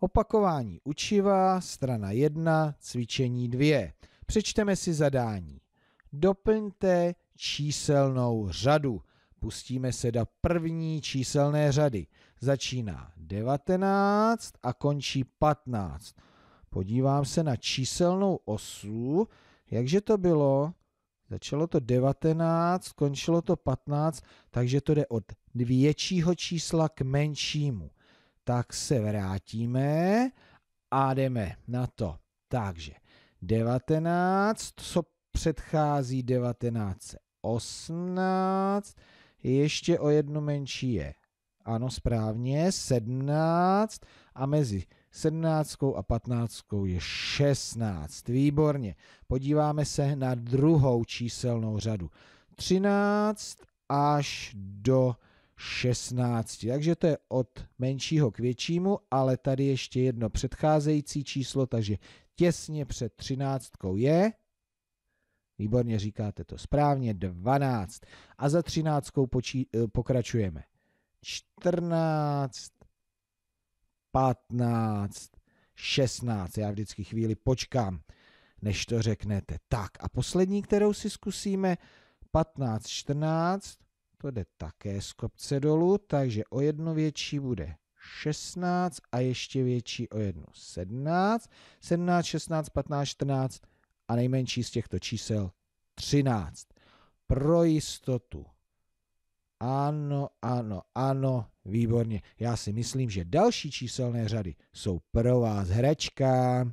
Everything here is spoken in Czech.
Opakování učiva, strana 1, cvičení 2. Přečteme si zadání. Doplňte číselnou řadu. Pustíme se do první číselné řady. Začíná 19 a končí 15. Podívám se na číselnou osu. Jakže to bylo? Začalo to 19, končilo to 15, takže to jde od většího čísla k menšímu tak se vrátíme a jdeme na to. Takže 19, co předchází 19? 18, ještě o jedno menší je, ano správně, 17 a mezi 17 a 15 je 16. Výborně. Podíváme se na druhou číselnou řadu. 13 až do 16. Takže to je od menšího k většímu, ale tady ještě jedno předcházející číslo, takže těsně před 13 je, výborně říkáte to správně, 12. A za 13 počí, eh, pokračujeme. 14, 15, 16. Já vždycky chvíli počkám, než to řeknete. Tak a poslední, kterou si zkusíme, 15, 14, to jde také z kopce dolů, takže o jedno větší bude 16 a ještě větší o jednu 17, 17, 16, 15, 14 a nejmenší z těchto čísel 13. Pro jistotu. Ano, ano, ano, výborně. Já si myslím, že další číselné řady jsou pro vás hračka.